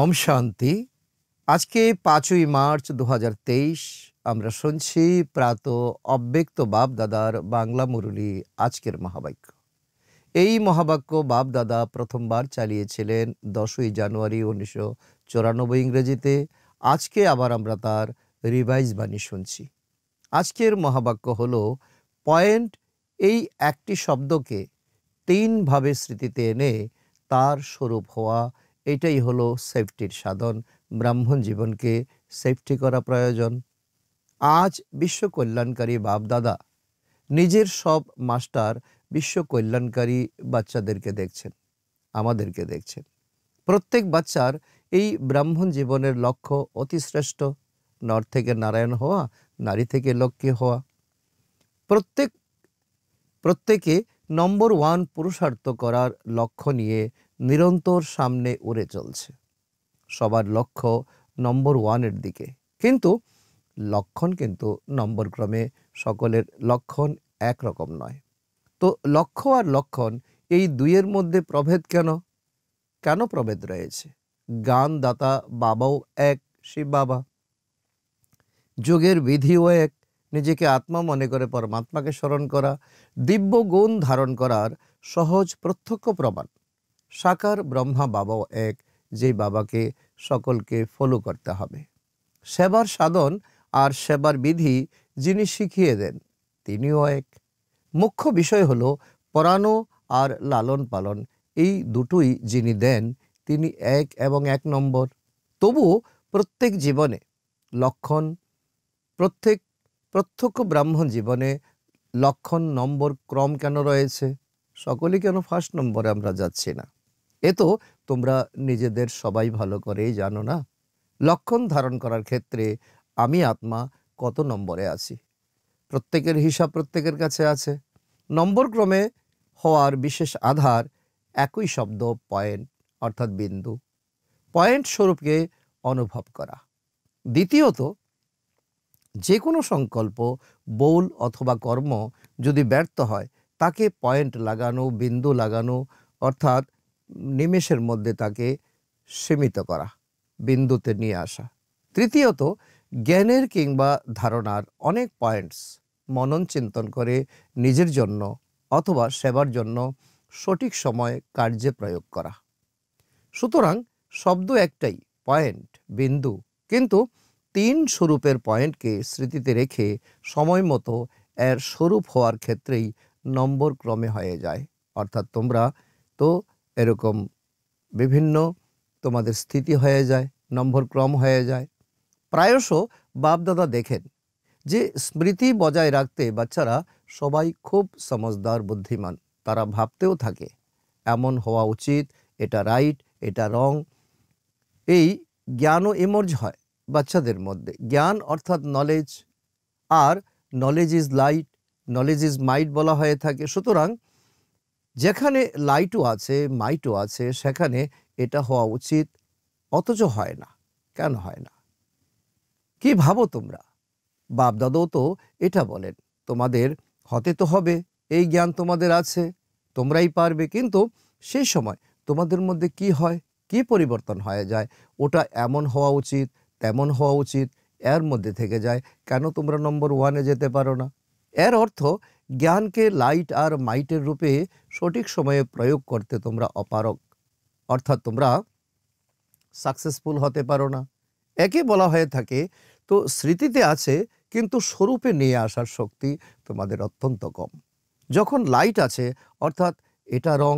ওম শান্তি আজকে পাঁচই মার্চ দু আমরা শুনছি প্রাত অব্যক্ত দাদার বাংলা মুরলী আজকের মহাবাক্য এই মহাবাক্য বাপ দাদা প্রথমবার চালিয়েছিলেন দশই জানুয়ারি উনিশশো চুরানব্বই ইংরেজিতে আজকে আবার আমরা তার রিভাইজ বাণী শুনছি আজকের মহাবাক্য হল পয়েন্ট এই একটি শব্দকে তিনভাবে স্মৃতিতে এনে তার স্বরূপ হওয়া এটাই হলো সেফটির সাধন ব্রাহ্মণ জীবনকে সেফটি করা প্রয়োজন আজ বিশ্ব কল্যাণকারী বাপদাদা নিজের সব মাস্টার বিশ্ব কল্যাণকারী বাচ্চাদেরকে দেখছেন আমাদেরকে দেখছেন প্রত্যেক বাচ্চার এই ব্রাহ্মণ জীবনের লক্ষ্য অতি শ্রেষ্ঠ নর থেকে নারায়ণ হওয়া নারী থেকে লক্ষ্মী হওয়া প্রত্যেক প্রত্যেকে নম্বর ওয়ান পুরুষার্থ করার লক্ষ্য নিয়ে নিরন্তর সামনে উড়ে চলছে সবার লক্ষ্য নম্বর ওয়ানের দিকে কিন্তু লক্ষণ কিন্তু নম্বর ক্রমে সকলের লক্ষণ একরকম নয় তো লক্ষ্য আর লক্ষণ এই দুইয়ের মধ্যে প্রভেদ কেন কেন প্রভেদ রয়েছে গান দাতা বাবাও এক শিব বাবা যোগের বিধিও এক নিজেকে আত্মা মনে করে পরমাত্মাকে স্মরণ করা দিব্য গুণ ধারণ করার সহজ প্রত্যক্ষ প্রমাণ সাকার ব্রহ্মা বাবাও এক যেই বাবাকে সকলকে ফলো করতে হবে সেবার সাধন আর সেবার বিধি যিনি শিখিয়ে দেন তিনিও এক মুখ্য বিষয় হলো পরাণ আর লালন পালন এই দুটোই যিনি দেন তিনি এক এবং এক নম্বর তবু প্রত্যেক জীবনে লক্ষণ প্রত্যেক প্রত্যক্ষ ব্রাহ্মণ জীবনে লক্ষণ নম্বর ক্রম কেন রয়েছে সকলে কেন ফার্স্ট নম্বরে আমরা যাচ্ছি না এ তো তোমরা নিজেদের সবাই ভালো করেই জানো না লক্ষণ ধারণ করার ক্ষেত্রে আমি আত্মা কত নম্বরে আছি প্রত্যেকের হিসাব প্রত্যেকের কাছে আছে নম্বর ক্রমে হওয়ার বিশেষ আধার একই শব্দ পয়েন্ট অর্থাৎ বিন্দু পয়েন্ট স্বরূপকে অনুভব করা দ্বিতীয়ত যে কোনো সংকল্প বৌল অথবা কর্ম যদি ব্যর্থ হয় তাকে পয়েন্ট লাগানো বিন্দু লাগানো অর্থাৎ নিমেষের মধ্যে তাকে সীমিত করা বিন্দুতে নিয়ে আসা তৃতীয়ত জ্ঞানের কিংবা ধারণার অনেক পয়েন্টস মনন চিন্তন করে নিজের জন্য অথবা সেবার জন্য সঠিক সময় কার্যে প্রয়োগ করা সুতরাং শব্দ একটাই পয়েন্ট বিন্দু কিন্তু তিন স্বরূপের পয়েন্টকে স্মৃতিতে রেখে সময় মতো এর স্বরূপ হওয়ার ক্ষেত্রেই নম্বর ক্রমে হয়ে যায় অর্থাৎ তোমরা তো এরকম বিভিন্ন তোমাদের স্থিতি হয়ে যায় নম্বর ক্রম হয়ে যায় প্রায়শ বাপদাদা দেখেন যে স্মৃতি বজায় রাখতে বাচ্চারা সবাই খুব সমজদার বুদ্ধিমান তারা ভাবতেও থাকে এমন হওয়া উচিত এটা রাইট এটা রং এই জ্ঞানও ইমর্জ হয় বাচ্চাদের মধ্যে জ্ঞান অর্থাৎ নলেজ আর knowledge is light knowledge is might বলা হয়ে থাকে সুতরাং যেখানে লাইটও আছে মাইটও আছে সেখানে এটা হওয়া উচিত অথচ হয় না কেন হয় না কি ভাবো তোমরা বাপদাদাও তো এটা বলেন তোমাদের হতে তো হবে এই জ্ঞান তোমাদের আছে তোমরাই পারবে কিন্তু সেই সময় তোমাদের মধ্যে কি হয় কি পরিবর্তন হয়ে যায় ওটা এমন হওয়া উচিত তেমন হওয়া উচিত এর মধ্যে থেকে যায় কেন তোমরা নম্বর ওয়ানে যেতে পারো না এর অর্থ জ্ঞানকে লাইট আর মাইটের রূপে সঠিক সময়ে প্রয়োগ করতে তোমরা অপারক অর্থাৎ তোমরা সাকসেসফুল হতে পারো না একে বলা হয়ে থাকে তো স্মৃতিতে আছে কিন্তু স্বরূপে নিয়ে আসার শক্তি তোমাদের অত্যন্ত কম যখন লাইট আছে অর্থাৎ এটা রং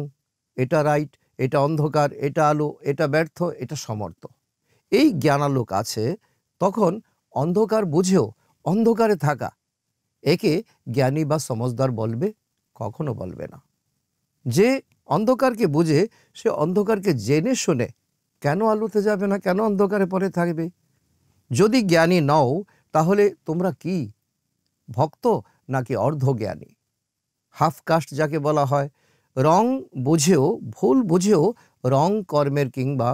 এটা রাইট এটা অন্ধকার এটা আলো এটা ব্যর্থ এটা সমর্থ এই জ্ঞানালোক আছে তখন অন্ধকার বুঝেও অন্ধকারে থাকা একে জ্ঞানী বা সমজদার বলবে কখনো বলবে না যে অন্ধকারকে বুঝে সে অন্ধকারকে জেনে শুনে কেন আলোতে যাবে না কেন অন্ধকারে পরে থাকবে যদি জ্ঞানী নও তাহলে তোমরা কি ভক্ত নাকি অর্ধজ্ঞানী হাফ কাস্ট যাকে বলা হয় রং বুঝেও ভুল বুঝেও রং কর্মের কিংবা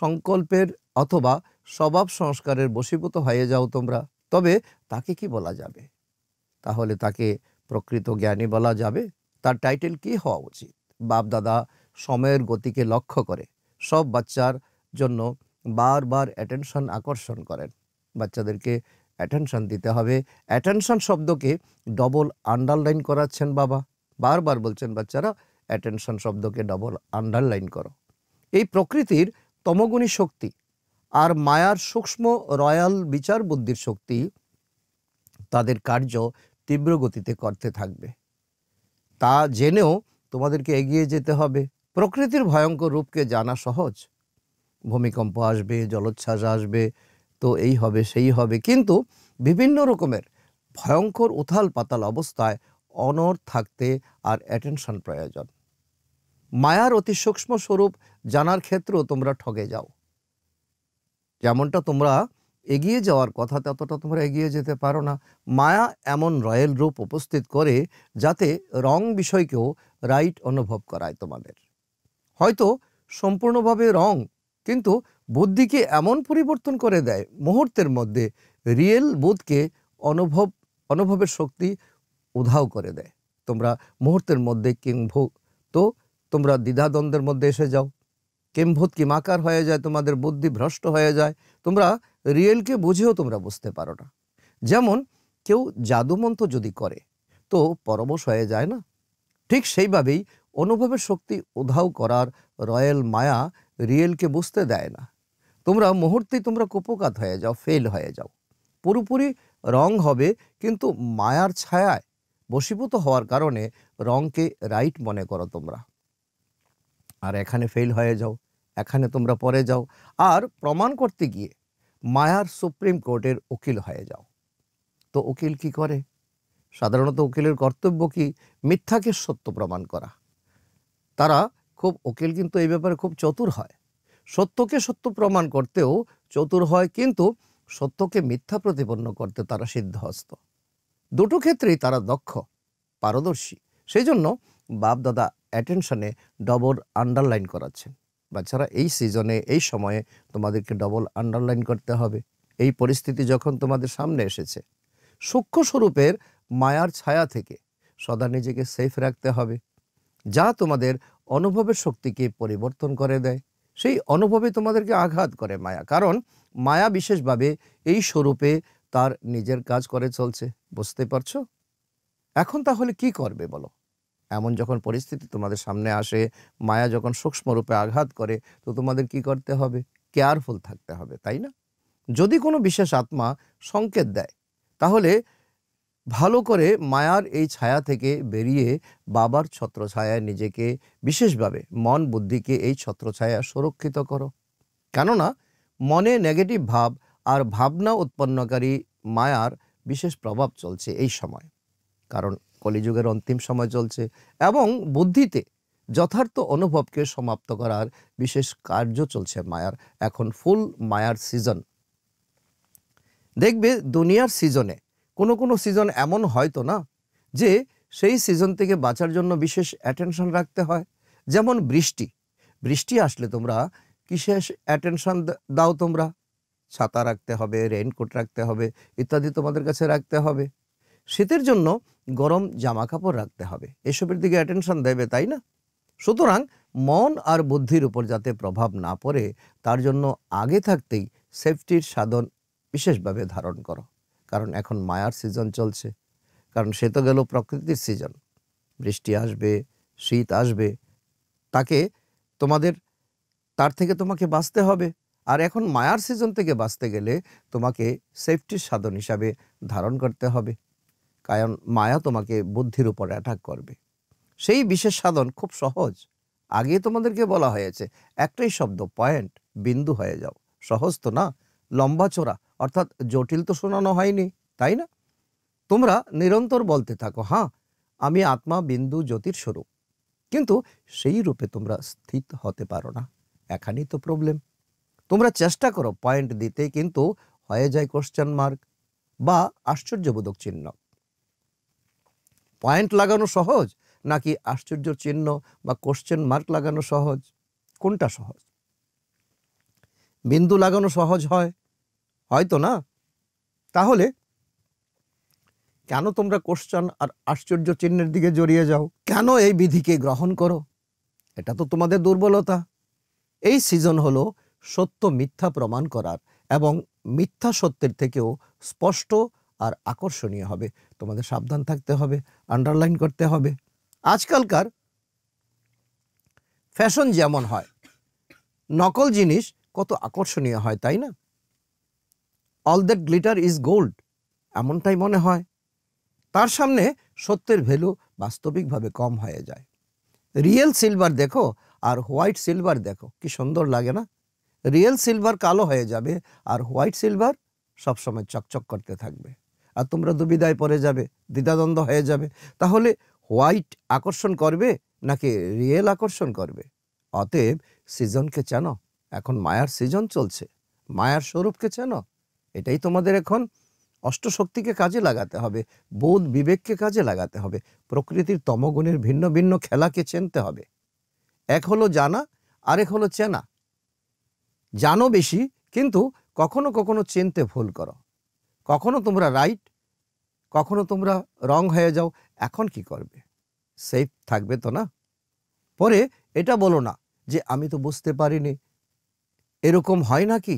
সংকল্পের অথবা স্বভাব সংস্কারের বশীভূত হয়ে যাও তোমরা তবে তাকে কি বলা যাবে তাহলে তাকে প্রকৃত জ্ঞানী বলা যাবে তার টাইটেল কি হওয়া উচিত বাপ দাদা সময়ের গতিকে লক্ষ্য করে সব বাচ্চার জন্য বারবার অ্যাটেনশন আকর্ষণ করেন বাচ্চাদেরকে অ্যাটেনশন দিতে হবে অ্যাটেনশন শব্দকে ডবল আন্ডারলাইন করাচ্ছেন বাবা বারবার বলছেন বাচ্চারা অ্যাটেনশন শব্দকে ডবল আন্ডারলাইন করো এই প্রকৃতির তমগুণী শক্তি আর মায়ার সূক্ষ্ম রয়্যাল বিচার বুদ্ধির শক্তি তাদের কার্য তীব্র গতিতে করতে থাকবে তা জেনেও তোমাদেরকে এগিয়ে যেতে হবে প্রকৃতির ভয়ঙ্কর রূপকে জানা সহজ ভূমিকম্প আসবে জলোচ্ছ্বাস আসবে তো এই হবে সেই হবে কিন্তু বিভিন্ন রকমের ভয়ঙ্কর উথাল পাতাল অবস্থায় অনর থাকতে আর অ্যাটেনশন প্রয়োজন মায়ার অতি সূক্ষ্ম স্বরূপ জানার ক্ষেত্রেও তোমরা ঠগে যাও যেমনটা তোমরা এগিয়ে যাওয়ার কথা ততটা তোমরা এগিয়ে যেতে পারো না মায়া এমন রয়েল রূপ উপস্থিত করে যাতে রং বিষয়কেও রাইট অনুভব করায় তোমাদের হয়তো সম্পূর্ণভাবে রং কিন্তু বুদ্ধিকে এমন পরিবর্তন করে দেয় মুহূর্তের মধ্যে রিয়েল বোধকে অনুভব অনুভবের শক্তি উধাও করে দেয় তোমরা মুহূর্তের মধ্যে কিংভো তো তোমরা দ্বিধাদ্বন্দ্বের মধ্যে এসে যাও কিম্ভূত কিমাকার হয়ে যায় তোমাদের বুদ্ধি ভ্রষ্ট হয়ে যায় তোমরা রিয়েলকে বুঝেও তোমরা বুঝতে পারো না যেমন কেউ জাদুমন্ত্র যদি করে তো পরবশ হয়ে যায় না ঠিক সেইভাবেই অনুভবের শক্তি উধাও করার রয়্যাল মায়া রিয়েলকে বুঝতে দেয় না তোমরা মুহূর্তে তোমরা কুপকাত হয়ে যাও ফেল হয়ে যাও পুরোপুরি রং হবে কিন্তু মায়ার ছায়ায় বশীভূত হওয়ার কারণে রংকে রাইট মনে করো তোমরা আর এখানে ফেল হয়ে যাও এখানে তোমরা পরে যাও আর প্রমাণ করতে গিয়ে মায়ার সুপ্রিম কোর্টের উকিল হয়ে যাও তো উকিল কি করে সাধারণত উকিলের কর্তব্য কি মিথ্যাকে সত্য প্রমাণ করা তারা খুব উকিল কিন্তু এই ব্যাপারে খুব চতুর হয় সত্যকে সত্য প্রমাণ করতেও চতুর হয় কিন্তু সত্যকে মিথ্যা প্রতিপন্ন করতে তারা সিদ্ধহস্ত দুটো ক্ষেত্রেই তারা দক্ষ পারদর্শী সেই জন্য বাপদাদা অ্যাটেনশনে ডবল আন্ডারলাইন করাচ্ছেন বাচ্চারা এই সিজনে এই সময়ে তোমাদেরকে ডবল আন্ডারলাইন করতে হবে এই পরিস্থিতি যখন তোমাদের সামনে এসেছে সূক্ষ্ম স্বরূপের মায়ার ছায়া থেকে সদা নিজেকে সেফ রাখতে হবে যা তোমাদের অনুভবের শক্তিকে পরিবর্তন করে দেয় সেই অনুভবে তোমাদেরকে আঘাত করে মায়া কারণ মায়া বিশেষভাবে এই স্বরূপে তার নিজের কাজ করে চলছে বুঝতে পারছো এখন তাহলে কি করবে বলো এমন যখন পরিস্থিতি তোমাদের সামনে আসে মায়া যখন সূক্ষ্মরূপে আঘাত করে তো তোমাদের কি করতে হবে কেয়ারফুল থাকতে হবে তাই না যদি কোনো বিশেষ আত্মা সংকেত দেয় তাহলে ভালো করে মায়ার এই ছায়া থেকে বেরিয়ে বাবার ছত্রছায়ায় নিজেকে বিশেষভাবে মন বুদ্ধিকে এই ছত্রছায়া সুরক্ষিত করো কেননা মনে নেগেটিভ ভাব আর ভাবনা উৎপন্নকারী মায়ার বিশেষ প্রভাব চলছে এই সময় কারণ কলিযুগের অন্তিম সময় চলছে এবং বুদ্ধিতে যথার্থ অনুভবকে সমাপ্ত করার বিশেষ কার্য চলছে মায়ার এখন ফুল মায়ার সিজন দেখবে দুনিয়ার সিজনে কোনো কোনো সিজন এমন হয়তো না যে সেই সিজন থেকে বাঁচার জন্য বিশেষ অ্যাটেনশন রাখতে হয় যেমন বৃষ্টি বৃষ্টি আসলে তোমরা কিসে অ্যাটেনশন দাও তোমরা ছাতা রাখতে হবে রেইনকোট রাখতে হবে ইত্যাদি তোমাদের কাছে রাখতে হবে শীতের জন্য গরম জামা কাপড় রাখতে হবে এসবের দিকে অ্যাটেনশন দেবে তাই না সুতরাং মন আর বুদ্ধির উপর যাতে প্রভাব না পড়ে তার জন্য আগে থাকতেই সেফটির সাধন বিশেষভাবে ধারণ করো কারণ এখন মায়ার সিজন চলছে কারণ সে তো গেল প্রকৃতির সিজন বৃষ্টি আসবে শীত আসবে তাকে তোমাদের তার থেকে তোমাকে বাঁচতে হবে আর এখন মায়ার সিজন থেকে বাঁচতে গেলে তোমাকে সেফটির সাধন হিসাবে ধারণ করতে হবে কারণ মায়া তোমাকে বুদ্ধির উপরে অ্যাটাক করবে সেই বিশেষ সাধন খুব সহজ আগে তোমাদেরকে বলা হয়েছে একটাই শব্দ পয়েন্ট বিন্দু হয়ে যাও সহজ তো না লম্বা চোরা অর্থাৎ জটিল তো শোনানো হয়নি তাই না তোমরা নিরন্তর বলতে থাকো হ্যাঁ আমি আত্মা বিন্দু জ্যোতির স্বরূপ কিন্তু সেই রূপে তোমরা স্থিত হতে পারো না এখানেই তো প্রবলেম তোমরা চেষ্টা করো পয়েন্ট দিতে কিন্তু হয়ে যায় কোশ্চেন মার্ক বা আশ্চর্যবোধক চিহ্ন পয়েন্ট লাগানো সহজ নাকি আশ্চর্য চিহ্ন বা কোশ্চেন মার্ক লাগানো সহজ কোনটা সহজ বিন্দু লাগানো সহজ হয় হয়তো না তাহলে কেন তোমরা কোশ্চেন আর আশ্চর্য চিহ্নের দিকে জড়িয়ে যাও কেন এই বিধিকে গ্রহণ করো এটা তো তোমাদের দুর্বলতা এই সিজন হলো সত্য মিথ্যা প্রমাণ করার এবং মিথ্যা সত্যের থেকেও স্পষ্ট আর আকর্ষণীয় হবে তোমাদের সাবধান থাকতে হবে আন্ডারলাইন করতে হবে আজকালকার ফ্যাশন যেমন হয় নকল জিনিস কত আকর্ষণীয় হয় তাই না all that glitter is gold এমনটাই মনে হয় তার সামনে সত্যের ভ্যালু বাস্তবিকভাবে কম হয়ে যায় রিয়েল সিলভার দেখো আর হোয়াইট সিলভার দেখো কি সুন্দর লাগে না রিয়েল সিলভার কালো হয়ে যাবে আর হোয়াইট সিলভার সবসময় চকচক করতে থাকবে আর তোমরা দুবিধায় পড়ে যাবে দ্বিধাদ্বন্দ্ব হয়ে যাবে তাহলে হোয়াইট আকর্ষণ করবে নাকি রিয়েল আকর্ষণ করবে অতএব সিজনকে চেন এখন মায়ার সিজন চলছে মায়ার স্বরূপকে চেন এটাই তোমাদের এখন অষ্টশক্তিকে কাজে লাগাতে হবে বোধ বিবেককে কাজে লাগাতে হবে প্রকৃতির তমগুণের ভিন্ন ভিন্ন খেলাকে চেনতে হবে এক হলো জানা আরেক হলো চেনা জানো বেশি কিন্তু কখনো কখনো চিনতে ভুল করো কখনো তোমরা রাইট কখনো তোমরা রং হয়ে যাও এখন কি করবে সেফ থাকবে তো না পরে এটা বলো না যে আমি তো বুঝতে পারিনি এরকম হয় নাকি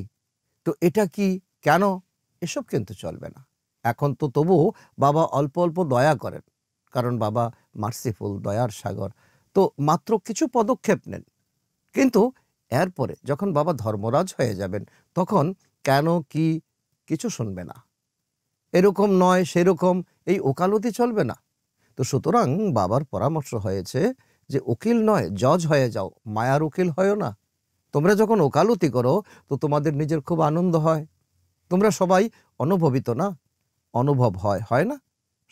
তো এটা কি কেন এসব কিন্তু চলবে না এখন তো তবুও বাবা অল্প অল্প দয়া করেন কারণ বাবা মার্সিফুল দয়ার সাগর তো মাত্র কিছু পদক্ষেপ নেন কিন্তু এরপরে যখন বাবা ধর্মরাজ হয়ে যাবেন তখন কেন কি কিছু শুনবে না এরকম নয় সেরকম এই ওকালতি চলবে না তো সুতরাং বাবার পরামর্শ হয়েছে যে উকিল নয় জজ হয়ে যাও মায়ার উকিল হয় না তোমরা যখন ওকালতি করো তো তোমাদের নিজের খুব আনন্দ হয় তোমরা সবাই অনুভবিত না অনুভব হয় হয় না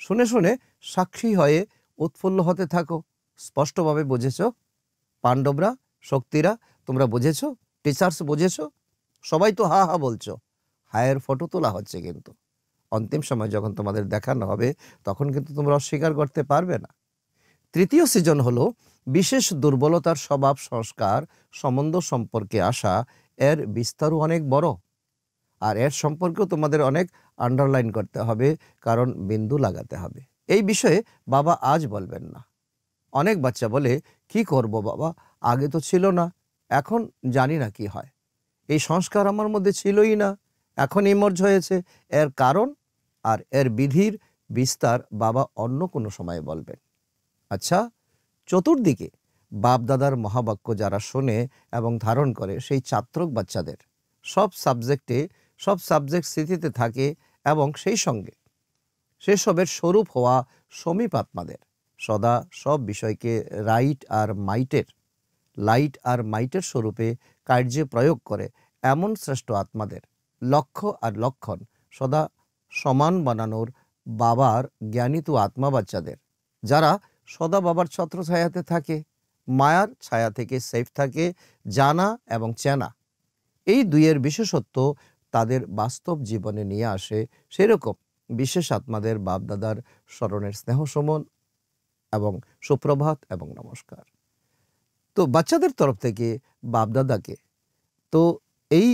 শুনে শুনে সাক্ষী হয়ে উৎফুল্ল হতে থাকো স্পষ্টভাবে বুঝেছ পাণ্ডবরা শক্তিরা তোমরা বুঝেছ টিচার্স বুঝেছ সবাই তো হা হা বলছো হায়ের ফটো তোলা হচ্ছে কিন্তু অন্তিম সময় যখন তোমাদের দেখানো হবে তখন কিন্তু তোমরা অস্বীকার করতে পারবে না তৃতীয় সিজন হলো বিশেষ দুর্বলতার স্বভাব সংস্কার সম্বন্ধ সম্পর্কে আসা এর বিস্তারও অনেক বড় আর এর সম্পর্কেও তোমাদের অনেক আন্ডারলাইন করতে হবে কারণ বিন্দু লাগাতে হবে এই বিষয়ে বাবা আজ বলবেন না অনেক বাচ্চা বলে কি করব বাবা আগে তো ছিল না এখন জানি না কি হয় এই সংস্কার আমার মধ্যে ছিলই না এখন ইমর্জ হয়েছে এর কারণ আর এর বিধির বিস্তার বাবা অন্য কোনো সময়ে বলবেন আচ্ছা চতুর্দিকে বাপদাদার মহাবাক্য যারা শোনে এবং ধারণ করে সেই ছাত্রক বাচ্চাদের সব সাবজেক্টে সব সাবজেক্ট স্থিতিতে থাকে এবং সেই সঙ্গে সেসবের স্বরূপ হওয়া সমীপ আত্মাদের সদা সব বিষয়কে রাইট আর মাইটের লাইট আর মাইটের স্বরূপে কার্যে প্রয়োগ করে এমন শ্রেষ্ঠ আত্মাদের লক্ষ্য আর লক্ষণ সদা সমান বানানোর বাবার জ্ঞানিত আত্মা বাচ্চাদের যারা সদা বাবার ছত্র ছায়াতে থাকে মায়ার ছায়া থেকে সেফ থাকে জানা এবং চেনা এই দুইয়ের বিশেষত্ব তাদের বাস্তব জীবনে নিয়ে আসে সেরকম বিশেষ আত্মাদের বাপদাদার স্মরণের স্নেহ সমন এবং সুপ্রভাত এবং নমস্কার তো বাচ্চাদের তরফ থেকে বাপদাদাকে তো এই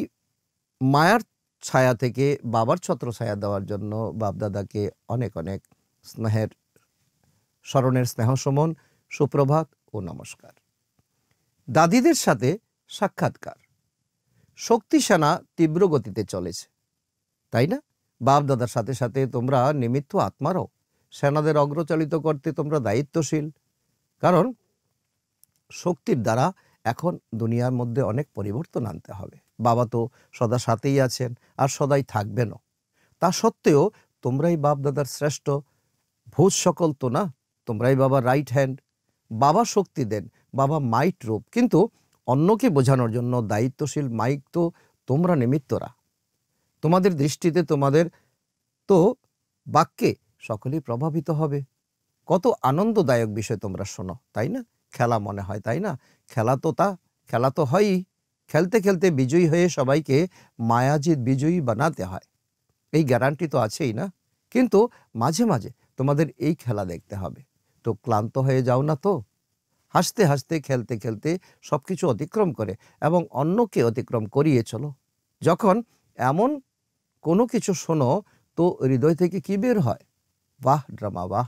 মায়ার ছায়া থেকে বাবার ছত্র ছায়া দেওয়ার জন্য বাপদাদাকে অনেক অনেক স্নেহের স্মরণের স্নেহ সমন সুপ্রভাত ও নমস্কার দাদিদের সাথে সাক্ষাৎকার শক্তি সেনা তীব্র গতিতে চলেছে তাই না বাপ দাদার সাথে সাথে তোমরা নিমিত্ত আত্মারও সেনাদের অগ্রচালিত করতে তোমরা দায়িত্বশীল কারণ শক্তির দ্বারা এখন দুনিয়ার মধ্যে অনেক পরিবর্তন আনতে হবে বাবা তো সদা সাথেই আছেন আর সদাই থাকবেনও তা সত্ত্বেও তোমরাই বাপদাদার শ্রেষ্ঠ ভূত সকল তো না তোমরাই বাবা রাইট হ্যান্ড বাবা শক্তি দেন বাবা মাইট রূপ কিন্তু অন্যকে বোঝানোর জন্য দায়িত্বশীল মাইক তো তোমরা নিমিত্তরা তোমাদের দৃষ্টিতে তোমাদের তো বাক্যে সকলেই প্রভাবিত হবে কত আনন্দদায়ক বিষয় তোমরা শোনো তাই না খেলা মনে হয় তাই না খেলা তো তা খেলা তো হয়ই খেলতে খেলতে বিজয়ী হয়ে সবাইকে মায়াজিৎ বিজয়ী বানাতে হয় এই গ্যারান্টি তো আছেই না কিন্তু মাঝে মাঝে তোমাদের এই খেলা দেখতে হবে তো ক্লান্ত হয়ে যাও না তো হাসতে হাসতে খেলতে খেলতে সব কিছু অতিক্রম করে এবং অন্যকে অতিক্রম করিয়ে চলো যখন এমন কোনো কিছু শোনো তো হৃদয় থেকে কি বের হয় বাহ ড্রামা বাহ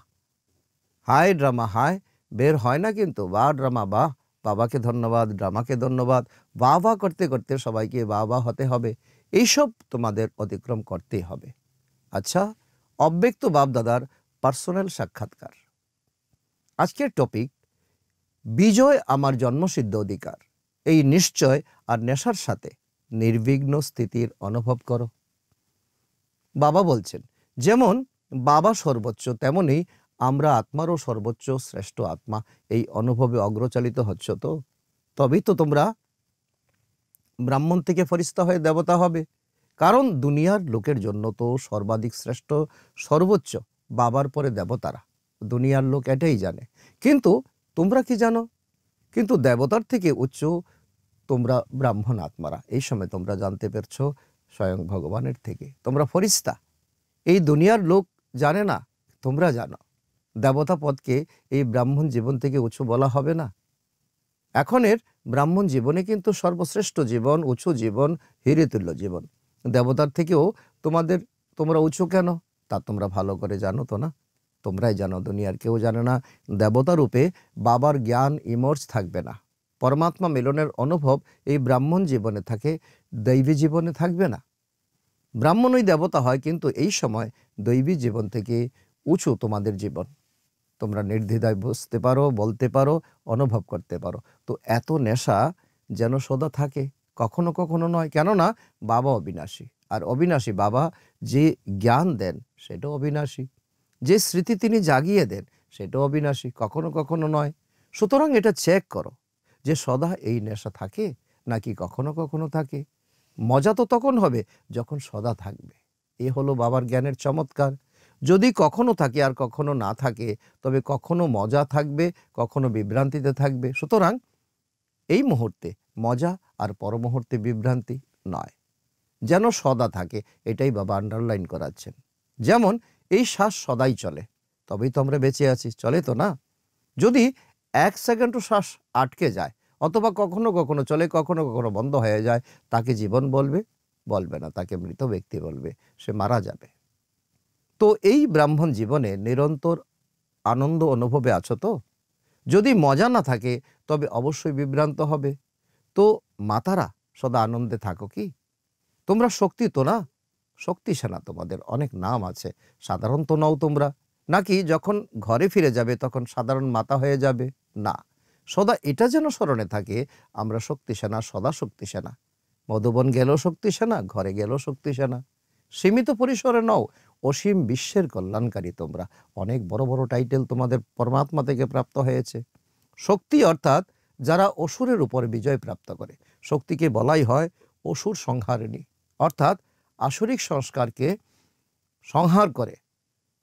হায় ড্রামা হায় বের হয় না কিন্তু বাহ ড্রামা বাহ বাবাকে ধন্যবাদ ড্রামাকে ধন্যবাদ বাবা করতে করতে সবাইকে বাবা হতে হবে এইসব তোমাদের অতিক্রম করতেই হবে আচ্ছা অব্যক্ত দাদার পার্সোনাল সাক্ষাৎকার আজকের টপিক বিজয় আমার জন্মসিদ্ধ অধিকার এই নিশ্চয় আর নেশার সাথে নির্বিঘ্ন স্থিতির অনুভব করো বাবা বলছেন যেমন বাবা সর্বোচ্চ তেমনি আমরা আত্মারও সর্বোচ্চ শ্রেষ্ঠ আত্মা এই অনুভবে অগ্রচালিত হচ্ছ তো তবেই তো তোমরা ব্রাহ্মণ থেকে ফরিস্তা হয়ে দেবতা হবে কারণ দুনিয়ার লোকের জন্য তো সর্বাধিক শ্রেষ্ঠ সর্বোচ্চ বাবার পরে দেবতারা দুনিয়ার লোক এটাই জানে কিন্তু তোমরা কি জানো কিন্তু দেবতার থেকে উচ্চ তোমরা ব্রাহ্মণ আত্মারা এই সময় তোমরা জানতে পারছ স্বয়ং ভগবানের থেকে তোমরা ফরিস্তা এই দুনিয়ার লোক জানে না তোমরা জানো দেবতা পদকে এই ব্রাহ্মণ জীবন থেকে উঁচু বলা হবে না এখনের ব্রাহ্মণ জীবনে কিন্তু সর্বশ্রেষ্ঠ জীবন উঁচু জীবন হিরেতুল্য জীবন দেবতার থেকেও তোমাদের তোমরা উঁচু কেন তা তোমরা ভালো করে জানো তো না তোমরাই জানো দুনিয়ার কেউ জানে না দেবতা রূপে বাবার জ্ঞান ইমর্স থাকবে না পরমাত্মা মিলনের অনুভব এই ব্রাহ্মণ জীবনে থাকে দৈবী জীবনে থাকবে না ব্রাহ্মণই দেবতা হয় কিন্তু এই সময় দৈবী জীবন থেকে উঁচু তোমাদের জীবন তোমরা নির্দ্বিধায় বুঝতে পারো বলতে পারো অনুভব করতে পারো তো এত নেশা যেন সদা থাকে কখনো কখনো নয় কেননা বাবা অবিনাশী আর অবিনাশী বাবা যে জ্ঞান দেন সেটা অবিনাশী যে স্মৃতি তিনি জাগিয়ে দেন সেটা অবিনাশী কখনো কখনো নয় সুতরাং এটা চেক করো যে সদা এই নেশা থাকে নাকি কখনো কখনো থাকে মজা তো তখন হবে যখন সদা থাকবে এ হলো বাবার জ্ঞানের চমৎকার যদি কখনো থাকে আর কখনো না থাকে তবে কখনো মজা থাকবে কখনো বিভ্রান্তিতে থাকবে সুতরাং এই মুহূর্তে মজা আর পরমুহূর্তে বিভ্রান্তি নয় যেন সদা থাকে এটাই বাবা আন্ডারলাইন করাচ্ছেন যেমন এই শ্বাস সদাই চলে তবেই তো আমরা বেঁচে আছি চলে তো না যদি এক সেকেন্ডও শ্বাস আটকে যায় অথবা কখনো কখনো চলে কখনো কখনো বন্ধ হয়ে যায় তাকে জীবন বলবে বলবে না তাকে মৃত ব্যক্তি বলবে সে মারা যাবে তো এই ব্রাহ্মণ জীবনে নিরন্তর আনন্দ অনুভবে আছো তো যদি মজা না থাকে তবে অবশ্যই বিভ্রান্ত হবে তো মাতারা সদা আনন্দে থাকো কি তোমরা শক্তি তো না শক্তিশালা তোমাদের অনেক নাম আছে সাধারণ তো নও তোমরা নাকি যখন ঘরে ফিরে যাবে তখন সাধারণ মাতা হয়ে যাবে না সদা এটা যেন স্মরণে থাকে আমরা সেনা সদা শক্তিসেনা মধুবন গেলেও সেনা ঘরে গেলেও সেনা সীমিত পরিসরে নও অসীম বিশ্বের কল্যাণকারী তোমরা অনেক বড় বড় টাইটেল তোমাদের পরমাত্মা থেকে প্রাপ্ত হয়েছে শক্তি অর্থাৎ যারা অসুরের উপর বিজয় প্রাপ্ত করে শক্তিকে বলাই হয় অসুর সংহারিণী অর্থাৎ আসরিক সংস্কারকে সংহার করে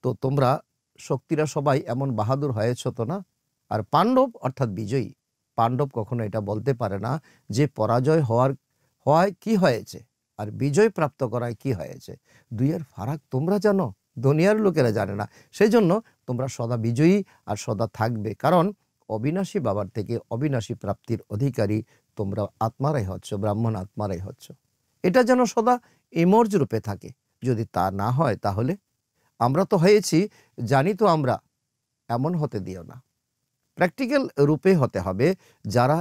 তো তোমরা শক্তিরা সবাই এমন বাহাদুর হয়েছ তো না আর পাণ্ডব অর্থাৎ বিজয়ী পাণ্ডব কখনো এটা বলতে পারে না যে পরাজয় হওয়ার হওয়ায় কি হয়েছে আর বিজয় প্রাপ্ত করায় কি হয়েছে দুইয়ের ফারাক তোমরা জানো দুনিয়ার লোকেরা জানে না সেই জন্য তোমরা সদা বিজয়ী আর সদা থাকবে কারণ অবিনাশী বাবার থেকে অবিনাশী প্রাপ্তির অধিকারী তোমরা আত্মারাই হচ্ছ ব্রাহ্মণ আত্মারাই হচ্ছ এটা যেন সদা ইমর্জ রূপে থাকে যদি তা না হয় তাহলে আমরা তো হয়েছি জানি তো আমরা এমন হতে দিও না প্র্যাকটিক্যাল রূপে হতে হবে যারা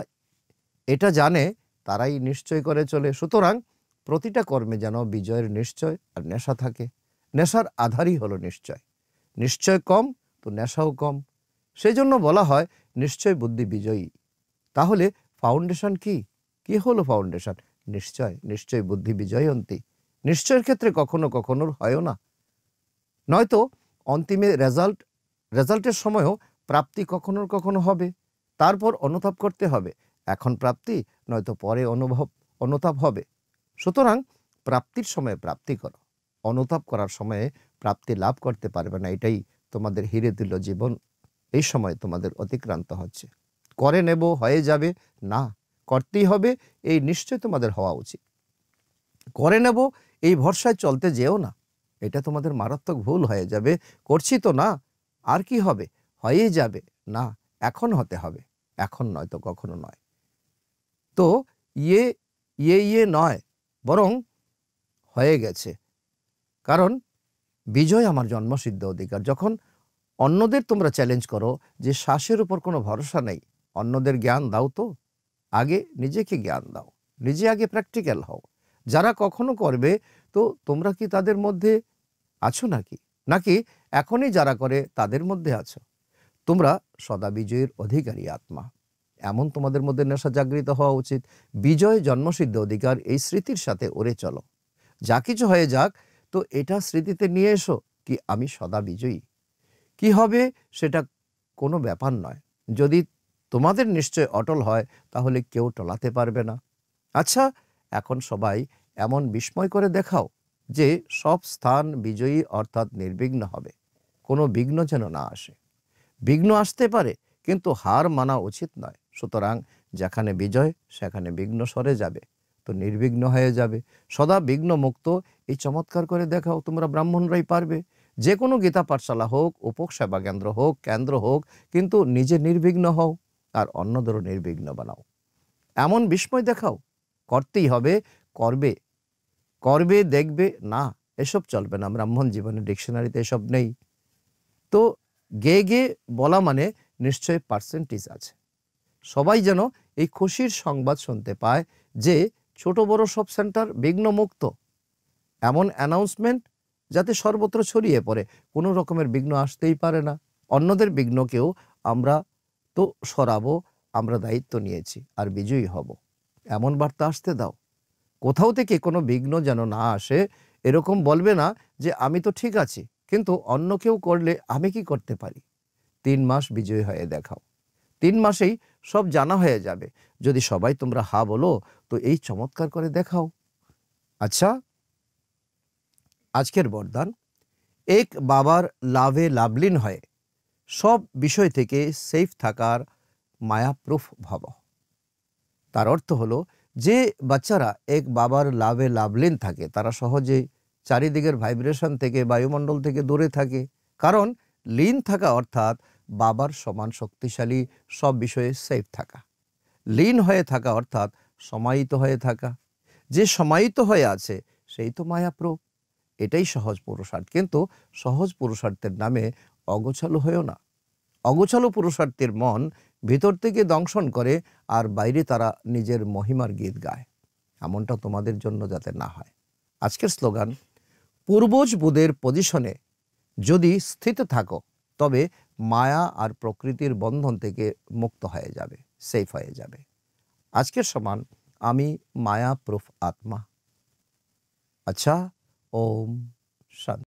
এটা জানে তারাই নিশ্চয় করে চলে সুতরাং প্রতিটা কর্মে যেন বিজয়ের নিশ্চয় আর নেশা থাকে নেশার আধারই হলো নিশ্চয় নিশ্চয় কম তো নেশাও কম সেই জন্য বলা হয় নিশ্চয় বুদ্ধি বিজয়ী তাহলে ফাউন্ডেশন কি কি হলো ফাউন্ডেশন নিশ্চয় নিশ্চয় বুদ্ধি বিজয়ন্তী নিশ্চয়ের ক্ষেত্রে কখনো কখনো হয়ও না নয়তো অন্তিমে রেজাল্ট রেজাল্টের সময়ও প্রাপ্তি কখনো কখনো হবে তারপর অনুতাপ করতে হবে এখন প্রাপ্তি নয়তো পরে অনুভব অনুতাপ হবে সুতরাং প্রাপ্তির সময়ে প্রাপ্তি করো অনুতাপ করার সময়ে প্রাপ্তি লাভ করতে পারবে না এটাই তোমাদের হিরে দিল জীবন এই সময় তোমাদের অতিক্রান্ত হচ্ছে করে নেব হয়ে যাবে না করতেই হবে এই নিশ্চয় তোমাদের হওয়া উচিত করে নেব এই ভরসায় চলতে যেও না এটা তোমাদের মারাত্মক ভুল হয়ে যাবে করছি তো না আর কি হবে হয়ে যাবে না এখন হতে হবে এখন নয় তো কখনো নয় তো ইয়ে ইয়ে ইয়ে নয় বরং হয়ে গেছে কারণ বিজয় আমার জন্মসিদ্ধ অধিকার যখন অন্যদের তোমরা চ্যালেঞ্জ করো যে শ্বাসের উপর কোনো ভরসা নেই অন্যদের জ্ঞান দাও তো আগে নিজেকে জ্ঞান দাও নিজে আগে প্র্যাকটিক্যাল হও যারা কখনো করবে তো তোমরা কি তাদের মধ্যে আছো নাকি নাকি এখনই যারা করে তাদের মধ্যে আছো তোমরা সদা বিজয়ের অধিকারী আত্মা এমন তোমাদের মধ্যে নেশা জাগৃত হওয়া উচিত বিজয় জন্মসিদ্ধ অধিকার এই স্মৃতির সাথে ওরে চলো যা কিছু হয়ে যাক তো এটা স্মৃতিতে নিয়ে এসো কি আমি সদা বিজয়ী কি হবে সেটা কোনো ব্যাপার নয় যদি তোমাদের নিশ্চয় অটল হয় তাহলে কেউ টলাতে পারবে না আচ্ছা এখন সবাই এমন বিস্ময় করে দেখাও যে সব স্থান বিজয়ী অর্থাৎ নির্বিঘ্ন হবে কোনো বিঘ্ন যেন না আসে বিঘ্ন আসতে পারে কিন্তু হার মানা উচিত নয় সুতরাং যেখানে বিজয় সেখানে বিঘ্ন সরে যাবে তো নির্বিঘ্ন হয়ে যাবে সদা বিঘ্ন মুক্ত এই চমৎকার করে দেখাও তোমরা ব্রাহ্মণরাই পারবে যে কোনো গীতা পাঠশালা হোক উপক সেবা কেন্দ্র হোক কেন্দ্র হোক কিন্তু নিজে নির্বিঘ্ন হও আর অন্যদেরও নির্বিঘ্ন বানাও এমন বিস্ময় দেখাও করতেই হবে করবে করবে দেখবে না এসব চলবে না ব্রাহ্মণ জীবনে ডিকশনারিতে এসব নেই তো গে গে বলা মানে নিশ্চয় পার্সেন্টেজ আছে সবাই যেন এই খুশির সংবাদ শুনতে পায় যে ছোট বড় সব সেন্টার বিঘ্নমুক্ত এমন অ্যানাউন্সমেন্ট যাতে সর্বত্র ছড়িয়ে পড়ে কোনো রকমের বিঘ্ন আসতেই পারে না অন্যদের বিঘ্নকেও আমরা তো সরাবো আমরা দায়িত্ব নিয়েছি আর বিজয়ী হব এমন বার্তা আসতে দাও কোথাও থেকে কোনো বিঘ্ন যেন না আসে এরকম বলবে না যে আমি তো ঠিক আছি কিন্তু অন্য কেউ করলে আমি কি করতে পারি তিন মাস বিজয়ী হয়ে দেখাও তিন মাসেই সব জানা হয়ে যাবে যদি সবাই তোমরা হা বলো তো এই চমৎকার করে দেখাও আচ্ছা আজকের বরদান এক বাবার লাভে লাভলিন হয়ে সব বিষয় থেকে সেফ থাকার মায়াপ্রুফ ভাব তার অর্থ হলো যে বাচ্চারা এক বাবার লাভে লাভলিন থাকে তারা সহজে চারিদিকের ভাইব্রেশন থেকে বায়ুমণ্ডল থেকে দূরে থাকে কারণ লিন থাকা অর্থাৎ বাবার সমান শক্তিশালী সব বিষয়ে সেফ থাকা লীন হয়ে থাকা অর্থাৎ সমাহিত হয়ে থাকা যে সমাহিত হয়ে আছে সেই তো মায়াপ্রভ এটাই সহজ পুরুষার্থ কিন্তু সহজ পুরুষার্থের নামে অগোছালো হয়েও না অগোছালো পুরুষার্থের মন ভিতর থেকে দংশন করে আর বাইরে তারা নিজের মহিমার গীত গায় এমনটা তোমাদের জন্য যাতে না হয় আজকের স্লোগান পূর্বজ বুধের পজিশনে যদি স্থিত থাকো তবে মায়া আর প্রকৃতির বন্ধন থেকে মুক্ত হয়ে যাবে সেফ হয়ে যাবে আজকের সমান আমি মায়া প্রুফ আত্মা আচ্ছা ওম শান্তি